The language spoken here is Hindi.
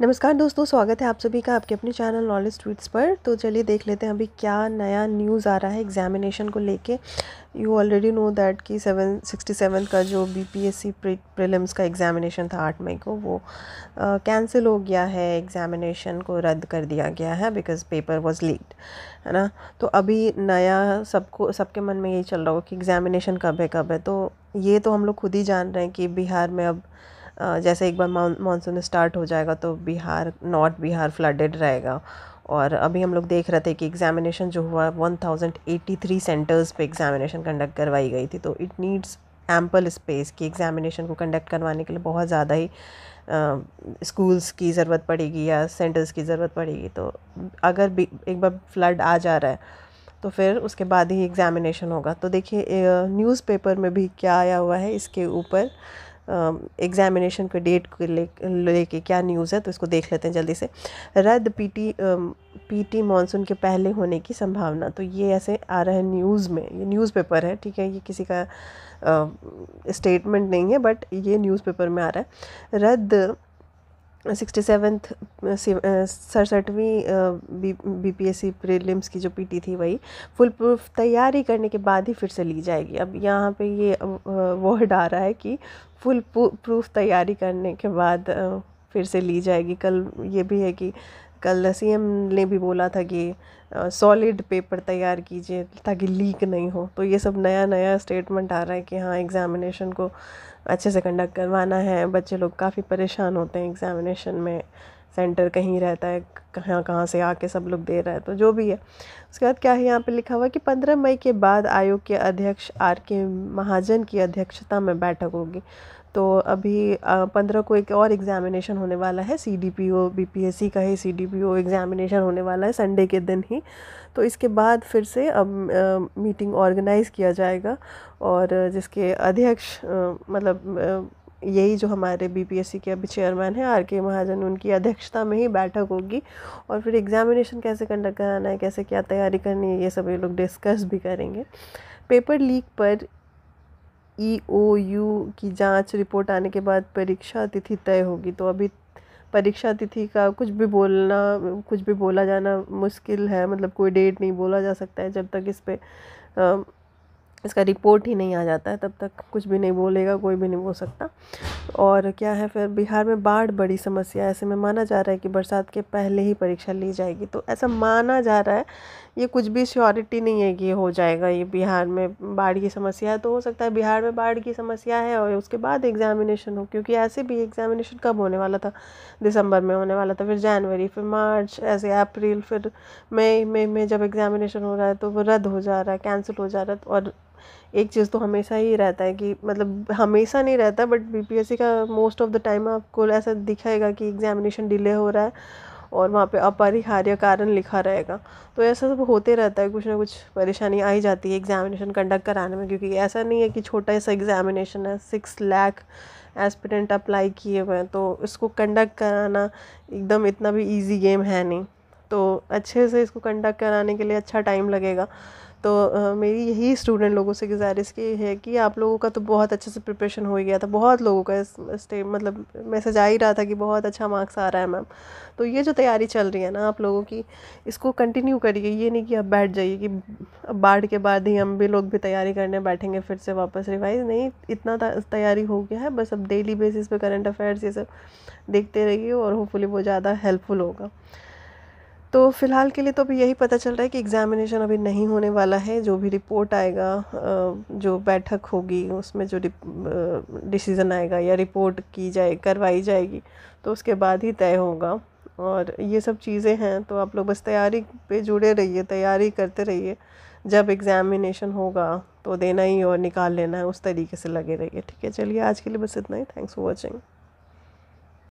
नमस्कार दोस्तों स्वागत है आप सभी का आपके अपने चैनल नॉलेज ट्वीट्स पर तो चलिए देख लेते हैं अभी क्या नया न्यूज़ आ रहा है एग्जामिनेशन को लेके यू ऑलरेडी नो दैट कि सेवन सिक्सटी सेवन का जो B P S C prelims का एग्जामिनेशन था आठ मई को वो कैंसिल हो गया है एग्जामिनेशन को रद्द कर दिया गया है बिकॉज पेपर वॉज लीक्ड है ना तो अभी नया सबको सबके मन में यही चल रहा हो कि एग्जामिनेशन कब है कब है तो ये तो हम लोग खुद ही जान रहे हैं कि बिहार में अब जैसे एक बार मानसून स्टार्ट हो जाएगा तो बिहार नॉर्थ बिहार फ्लडेड रहेगा और अभी हम लोग देख रहे थे कि एग्ज़ामिनेशन जो हुआ 1083 सेंटर्स पे एग्ज़ामिनेशन कंडक्ट करवाई गई थी तो इट नीड्स एम्पल स्पेस कि एग्ज़ामिनेशन को कंडक्ट करवाने के लिए बहुत ज़्यादा ही स्कूल्स की ज़रूरत पड़ेगी या सेंटर्स की ज़रूरत पड़ेगी तो अगर भी एक बार फ्लड आ जा रहा है तो फिर उसके बाद ही एग्ज़ामिनेशन होगा तो देखिए न्यूज़पेपर में भी क्या आया हुआ है इसके ऊपर एग्ज़ामिनेशन के डेट को ले लेके क्या न्यूज़ है तो इसको देख लेते हैं जल्दी से रद्द पीटी पीटी मानसून के पहले होने की संभावना तो ये ऐसे आ रहा है न्यूज़ में ये न्यूज़पेपर है ठीक है ये किसी का स्टेटमेंट नहीं है बट ये न्यूज़पेपर में आ रहा है रद्द सिक्सटी सेवन्थ सड़सठवीं B P S C prelims की जो पीटी थी वही फुल प्रूफ तैयारी करने के बाद ही फिर से ली जाएगी अब यहाँ पे ये वर्ड uh, आ रहा है कि फुल प्रूफ तैयारी करने के बाद uh, फिर से ली जाएगी कल ये भी है कि कल सी एम ने भी बोला था कि सॉलिड पेपर तैयार कीजिए ताकि लीक नहीं हो तो ये सब नया नया स्टेटमेंट आ रहा है कि हाँ एग्ज़ामिनेशन को अच्छे से कंडक्ट करवाना है बच्चे लोग काफ़ी परेशान होते हैं एग्ज़ामिनेशन में सेंटर कहीं रहता है कहाँ कहाँ से आके सब लोग दे रहा है तो जो भी है उसके बाद क्या है यहाँ पे लिखा हुआ है कि पंद्रह मई के बाद आयोग के अध्यक्ष आर के महाजन की अध्यक्षता में बैठक होगी तो अभी पंद्रह को एक और एग्ज़ामिनेशन होने वाला है C D P O B P S C का ही C D P O examination होने वाला है संडे के दिन ही तो इसके बाद फिर से अब मीटिंग ऑर्गेनाइज़ किया जाएगा और जिसके अध्यक्ष मतलब यही जो हमारे बीपीएससी के अभी चेयरमैन हैं आर के महाजन उनकी अध्यक्षता में ही बैठक होगी और फिर एग्जामिनेशन कैसे कंडक्ट कराना है कैसे क्या तैयारी करनी है ये सब ये लोग डिस्कस भी करेंगे पेपर लीक पर ईओयू की जांच रिपोर्ट आने के बाद परीक्षा तिथि तय होगी तो अभी परीक्षा तिथि का कुछ भी बोलना कुछ भी बोला जाना मुश्किल है मतलब कोई डेट नहीं बोला जा सकता है जब तक इस पर इसका रिपोर्ट ही नहीं आ जाता है तब तक कुछ भी नहीं बोलेगा कोई भी नहीं बोल सकता और क्या है फिर बिहार में बाढ़ बड़ी समस्या ऐसे में माना जा रहा है कि बरसात के पहले ही परीक्षा ली जाएगी तो ऐसा माना जा रहा है ये कुछ भी श्योरिटी नहीं है कि हो जाएगा ये बिहार में बाढ़ की समस्या है तो हो सकता है बिहार में बाढ़ की समस्या है और उसके बाद एग्ज़ामिनेशन हो क्योंकि ऐसे भी एग्ज़ामिनेशन कब होने वाला था दिसंबर में होने वाला था फिर जनवरी फिर मार्च ऐसे अप्रैल फिर मई मई में जब एग्ज़ामिनेशन हो रहा है तो वो रद्द हो जा रहा है कैंसिल हो जा रहा है और एक चीज़ तो हमेशा ही रहता है कि मतलब हमेशा नहीं रहता बट बीपीएससी का मोस्ट ऑफ द टाइम आपको ऐसा दिखाएगा कि एग्जामिनेशन डिले हो रहा है और वहाँ पे अपरिहार्य कारण लिखा रहेगा तो ऐसा सब होते रहता है कुछ ना कुछ परेशानी आ ही जाती है एग्जामिनेशन कंडक्ट कराने में क्योंकि ऐसा नहीं है कि छोटा सा एग्जामिनेशन है सिक्स लैख एस्पिरेंट अप्लाई किए हुए हैं तो इसको कंडक्ट कराना एकदम इतना भी ईजी गेम है नहीं तो अच्छे से इसको कंडक्ट कराने के लिए अच्छा टाइम लगेगा तो मेरी यही स्टूडेंट लोगों से गुजारिश की है कि आप लोगों का तो बहुत अच्छे से प्रिपरेशन हो गया था बहुत लोगों का स्टे मतलब मैसेज आ ही रहा था कि बहुत अच्छा मार्क्स आ रहा है मैम तो ये जो तैयारी चल रही है ना आप लोगों की इसको कंटिन्यू करिए ये नहीं कि आप बैठ जाइए कि अब बाढ़ के बाद ही हम भी लोग भी तैयारी करने बैठेंगे फिर से वापस रिवाइज नहीं इतना तैयारी हो गया है बस अब डेली बेसिस पे करंट अफेयर्स ये सब देखते रहिए और होपफुली वो ज़्यादा हेल्पफुल होगा तो फ़िलहाल के लिए तो अभी यही पता चल रहा है कि एग्ज़ामिनेशन अभी नहीं होने वाला है जो भी रिपोर्ट आएगा जो बैठक होगी उसमें जो डिसीज़न आएगा या रिपोर्ट की जाए करवाई जाएगी तो उसके बाद ही तय होगा और ये सब चीज़ें हैं तो आप लोग बस तैयारी पे जुड़े रहिए तैयारी करते रहिए जब एग्ज़ामिनेशन होगा तो देना ही और निकाल लेना है उस तरीके से लगे रहिए ठीक है चलिए आज के लिए बस इतना ही थैंक्स फॉर वॉचिंग